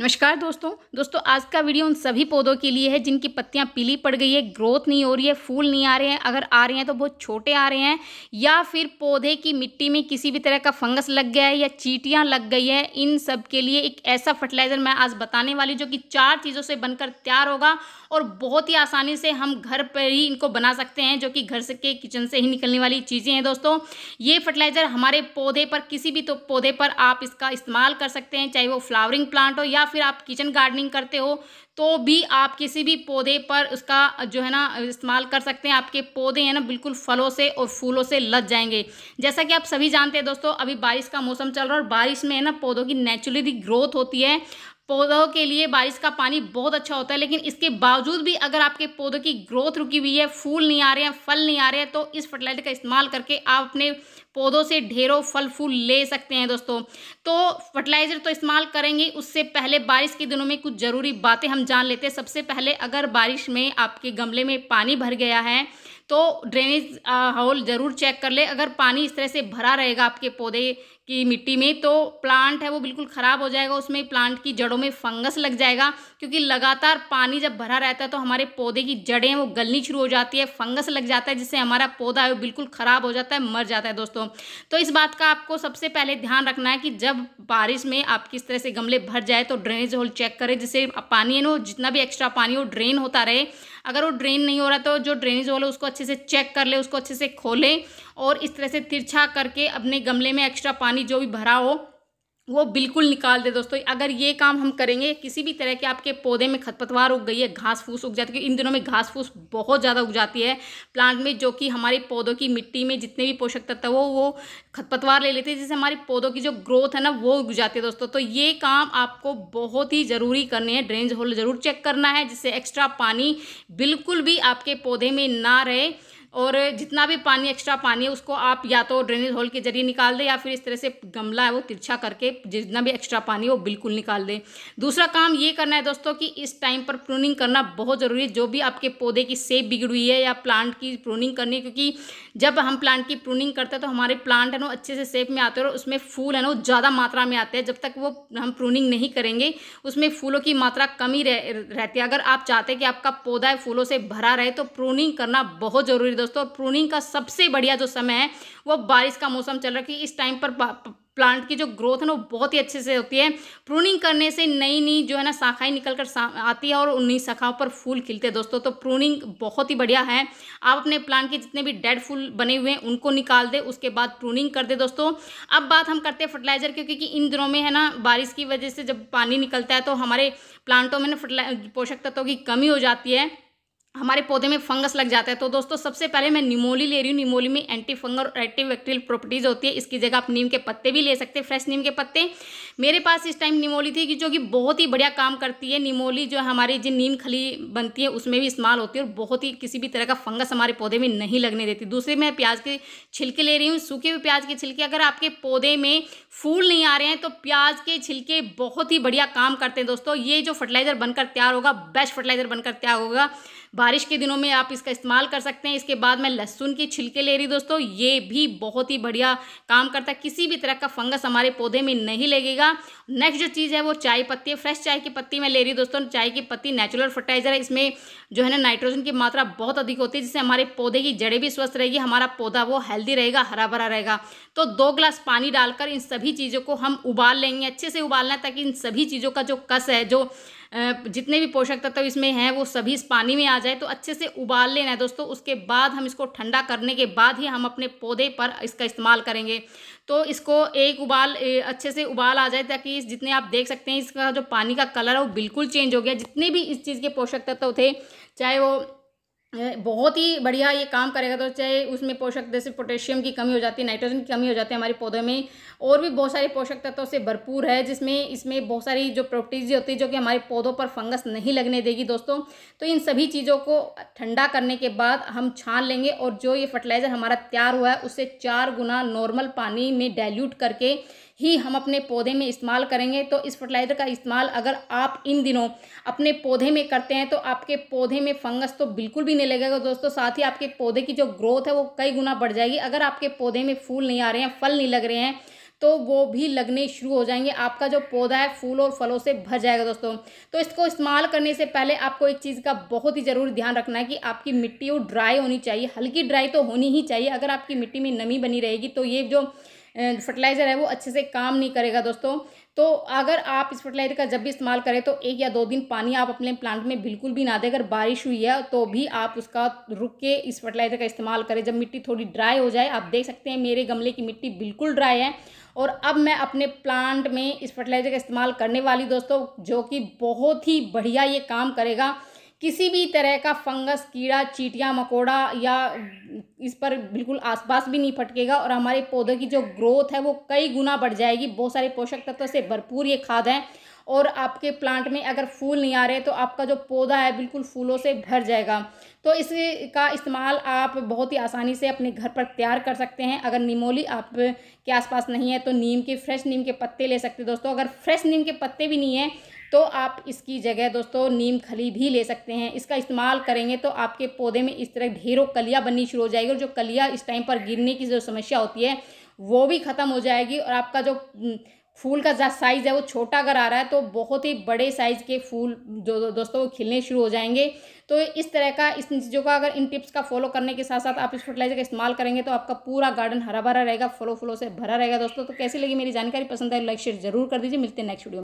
नमस्कार दोस्तों दोस्तों आज का वीडियो उन सभी पौधों के लिए है जिनकी पत्तियां पीली पड़ गई है ग्रोथ नहीं हो रही है फूल नहीं आ रहे हैं अगर आ रहे हैं तो बहुत छोटे आ रहे हैं या फिर पौधे की मिट्टी में किसी भी तरह का फंगस लग गया है या चीटियां लग गई है इन सब के लिए एक ऐसा फर्टिलाइज़र मैं आज बताने वाली जो कि चार चीज़ों से बनकर तैयार होगा और बहुत ही आसानी से हम घर पर ही इनको बना सकते हैं जो कि घर से के किचन से ही निकलने वाली चीज़ें हैं दोस्तों ये फर्टिलाइज़र हमारे पौधे पर किसी भी तो पौधे पर आप इसका इस्तेमाल कर सकते हैं चाहे वो फ्लावरिंग प्लांट हो या फिर आप किचन गार्डनिंग करते हो तो भी आप किसी भी पौधे पर उसका जो है ना इस्तेमाल कर सकते हैं आपके पौधे हैं ना बिल्कुल फलों से और फूलों से लद जाएंगे जैसा कि आप सभी जानते हैं दोस्तों अभी बारिश का मौसम चल रहा है और बारिश में है ना पौधों की नेचुरली ग्रोथ होती है पौधों के लिए बारिश का पानी बहुत अच्छा होता है लेकिन इसके बावजूद भी अगर आपके पौधों की ग्रोथ रुकी हुई है फूल नहीं आ रहे हैं फल नहीं आ रहे हैं तो इस फर्टिलाइजर का इस्तेमाल करके आप अपने पौधों से ढेरों फल फूल ले सकते हैं दोस्तों तो फर्टिलाइज़र तो इस्तेमाल करेंगे उससे पहले बारिश के दिनों में कुछ ज़रूरी बातें हम जान लेते हैं सबसे पहले अगर बारिश में आपके गमले में पानी भर गया है तो ड्रेनेज होल ज़रूर चेक कर ले अगर पानी इस तरह से भरा रहेगा आपके पौधे की मिट्टी में तो प्लांट है वो बिल्कुल ख़राब हो जाएगा उसमें प्लांट की जड़ों में फंगस लग जाएगा क्योंकि लगातार पानी जब भरा रहता है तो हमारे पौधे की जड़ें वो गलनी शुरू हो जाती है फंगस लग जाता है जिससे हमारा पौधा है वो बिल्कुल ख़राब हो जाता है मर जाता है दोस्तों तो इस बात का आपको सबसे पहले ध्यान रखना है कि जब बारिश में आप किस तरह से गमले भर जाए तो ड्रेनेज होल चेक करें जिससे पानी है ना जितना भी एक्स्ट्रा पानी वो ड्रेन होता रहे अगर वो ड्रेन नहीं हो रहा तो जो ड्रेनेज होल है उसको अच्छे से चेक कर ले उसको अच्छे से खोलें और इस तरह से तिरछा करके अपने गमले में एक्स्ट्रा पानी पानी जो भी भरा हो वो बिल्कुल निकाल दे दोस्तों अगर ये काम हम करेंगे किसी भी तरह के आपके पौधे में खतपतवार उग गई है घास फूस उग जाती है इन दिनों में घास फूस बहुत ज़्यादा उग जाती है प्लांट में जो कि हमारे पौधों की मिट्टी में जितने भी पोषक तत्व वो वो खतपतवार ले लेते हैं जिससे हमारे पौधों की जो ग्रोथ है ना वो उग जाती है दोस्तों तो ये काम आपको बहुत ही ज़रूरी करने हैं ड्रेंज होल ज़रूर चेक करना है जिससे एक्स्ट्रा पानी बिल्कुल भी आपके पौधे में ना रहे और जितना भी पानी एक्स्ट्रा पानी है उसको आप या तो ड्रेनेज होल के जरिए निकाल दें या फिर इस तरह से गमला है वो तिरछा करके जितना भी एक्स्ट्रा पानी है वो बिल्कुल निकाल दें दूसरा काम ये करना है दोस्तों कि इस टाइम पर प्रूनिंग करना बहुत ज़रूरी है जो भी आपके पौधे की सेप बिगड़ी हुई है या प्लांट की प्रूनिंग करनी है क्योंकि जब हम प्लांट की प्रूनिंग करते हैं तो हमारे प्लांट है ना अच्छे से सेप में आते हैं और उसमें फूल है ना ज़्यादा मात्रा में आते हैं जब तक वो हम प्रूनिंग नहीं करेंगे उसमें फूलों की मात्रा कम ही रहती है अगर आप चाहते हैं कि आपका पौधा है फूलों से भरा रहे तो प्रूनिंग करना बहुत ज़रूरी दोस्तों और प्रूनिंग का सबसे बढ़िया जो समय है वो बारिश का मौसम चल रहा है इस टाइम पर प्लांट की जो ग्रोथ है ना वो बहुत ही अच्छे से होती है प्रूनिंग करने से नई नई जो है ना शाखाएं निकल कर आती है और नई शाखाओं पर फूल खिलते हैं दोस्तों तो प्रूनिंग बहुत ही बढ़िया है आप अपने प्लांट के जितने भी डेड फूल बने हुए हैं उनको निकाल दे उसके बाद प्रूनिंग कर दे दोस्तों अब बात हम करते हैं फर्टिलाइज़र की क्योंकि इन दिनों में है ना बारिश की वजह से जब पानी निकलता है तो हमारे प्लांटों में ना पोषक तत्वों की कमी हो जाती है हमारे पौधे में फंगस लग जाता है तो दोस्तों सबसे पहले मैं निमोली ले रही हूँ निमोली में एंटी फंगल और एंटी बैक्टीरियल प्रॉपर्टीज़ होती है इसकी जगह आप नीम के पत्ते भी ले सकते हैं फ्रेश नीम के पत्ते मेरे पास इस टाइम निमोली थी कि जो कि बहुत ही बढ़िया काम करती है निमोली जो हमारी जो नीम खली बनती है उसमें भी इस्तेमाल होती है और बहुत ही किसी भी तरह का फंगस हमारे पौधे में नहीं लगने देती दूसरी मैं प्याज के छिलके ले रही हूँ सूखे हुए प्याज के छिलके अगर आपके पौधे में फूल नहीं आ रहे हैं तो प्याज के छिलके बहुत ही बढ़िया काम करते हैं दोस्तों ये जो फर्टिलाइज़र बनकर तैयार होगा बेस्ट फर्टिलाइज़र बनकर तैयार होगा बारिश के दिनों में आप इसका इस्तेमाल कर सकते हैं इसके बाद मैं लहसुन के छिलके ले रही दोस्तों ये भी बहुत ही बढ़िया काम करता है किसी भी तरह का फंगस हमारे पौधे में नहीं लगेगा नेक्स्ट जो चीज़ है वो चाय पत्ती है फ्रेश चाय की पत्ती मैं ले रही दोस्तों चाय की पत्ती नेचुरल फर्टाइजर है इसमें जो है ना नाइट्रोजन की मात्रा बहुत अधिक होती है जिससे हमारे पौधे की जड़ें भी स्वस्थ रहेगी हमारा पौधा वो हेल्दी रहेगा हरा भरा रहेगा तो दो ग्लास पानी डालकर इन सभी चीज़ों को हम उबाल लेंगे अच्छे से उबालना ताकि इन सभी चीज़ों का जो कस है जो जितने भी पोषक तत्व इसमें हैं वो सभी इस पानी में आ जाए तो अच्छे से उबाल लेना है दोस्तों उसके बाद हम इसको ठंडा करने के बाद ही हम अपने पौधे पर इसका इस्तेमाल करेंगे तो इसको एक उबाल अच्छे से उबाल आ जाए ताकि जितने आप देख सकते हैं इसका जो पानी का कलर है वो बिल्कुल चेंज हो गया जितने भी इस चीज़ के पोषक तत्व थे चाहे वो बहुत ही बढ़िया ये काम करेगा तो चाहे उसमें पोषक जैसे पोटेशियम की कमी हो जाती है नाइट्रोजन की कमी हो जाती है हमारे पौधों में और भी बहुत सारे पोषक तत्वों से भरपूर है जिसमें इसमें बहुत सारी जो प्रोटीज होती है जो कि हमारे पौधों पर फंगस नहीं लगने देगी दोस्तों तो इन सभी चीज़ों को ठंडा करने के बाद हम छान लेंगे और जो ये फर्टिलाइज़र हमारा तैयार हुआ है उससे चार गुना नॉर्मल पानी में डायल्यूट करके ही हम अपने पौधे में इस्तेमाल करेंगे तो इस फर्टिलाइज़र का इस्तेमाल अगर आप इन दिनों अपने पौधे में करते हैं तो आपके पौधे में फंगस तो बिल्कुल भी नहीं लगेगा दोस्तों साथ ही आपके पौधे की जो ग्रोथ है वो कई गुना बढ़ जाएगी अगर आपके पौधे में फूल नहीं आ रहे हैं फल नहीं लग रहे हैं तो वो भी लगने शुरू हो जाएंगे आपका जो पौधा है फूल और फलों से भर जाएगा दोस्तों तो इसको इस्तेमाल करने से पहले आपको एक चीज़ का बहुत ही ज़रूर ध्यान रखना है कि आपकी मिट्टी वो ड्राई होनी चाहिए हल्की ड्राई तो होनी ही चाहिए अगर आपकी मिट्टी में नमी बनी रहेगी तो ये जो फर्टिलाइज़र है वो अच्छे से काम नहीं करेगा दोस्तों तो अगर आप इस फर्टिलाइजर का जब भी इस्तेमाल करें तो एक या दो दिन पानी आप अपने प्लांट में बिल्कुल भी ना दें अगर बारिश हुई है तो भी आप उसका रुक के इस फर्टिलाइज़र का इस्तेमाल करें जब मिट्टी थोड़ी ड्राई हो जाए आप देख सकते हैं मेरे गमले की मिट्टी बिल्कुल ड्राई है और अब मैं अपने प्लांट में इस फर्टिलाइज़र का इस्तेमाल करने वाली दोस्तों जो कि बहुत ही बढ़िया ये काम करेगा किसी भी तरह का फंगस कीड़ा चीटियाँ मकोड़ा या इस पर बिल्कुल आसपास भी नहीं फटकेगा और हमारे पौधे की जो ग्रोथ है वो कई गुना बढ़ जाएगी बहुत सारे पोषक तत्व से भरपूर ये खाद है और आपके प्लांट में अगर फूल नहीं आ रहे तो आपका जो पौधा है बिल्कुल फूलों से भर जाएगा तो इसका इस्तेमाल आप बहुत ही आसानी से अपने घर पर तैयार कर सकते हैं अगर निमोली आप के आसपास नहीं है तो नीम के फ्रेश नीम के पत्ते ले सकते हैं दोस्तों अगर फ्रेश नीम के पत्ते भी नहीं है तो आप इसकी जगह दोस्तों नीम खली भी ले सकते हैं इसका इस्तेमाल करेंगे तो आपके पौधे में इस तरह ढेरों कलिया बननी शुरू हो जाएगी और जो कलिया इस टाइम पर गिरने की जो समस्या होती है वो भी ख़त्म हो जाएगी और आपका जो फूल का साइज़ है वो छोटा अगर आ रहा है तो बहुत ही बड़े साइज़ के फूल जो दोस्तों वो खिलने शुरू हो जाएंगे तो इस तरह का इस चीज़ों का अगर इन टिप्स का फॉलो करने के साथ साथ आप इस फर्टिलाइज़र का इस्तेमाल करेंगे तो आपका पूरा गार्डन हरा भरा रहेगा फलो फलो से भरा रहेगा दोस्तों तो कैसी लगी मेरी जानकारी पसंद आई लाइक शेयर जरूर कर दीजिए मिलते हैं नेक्स्ट वीडियो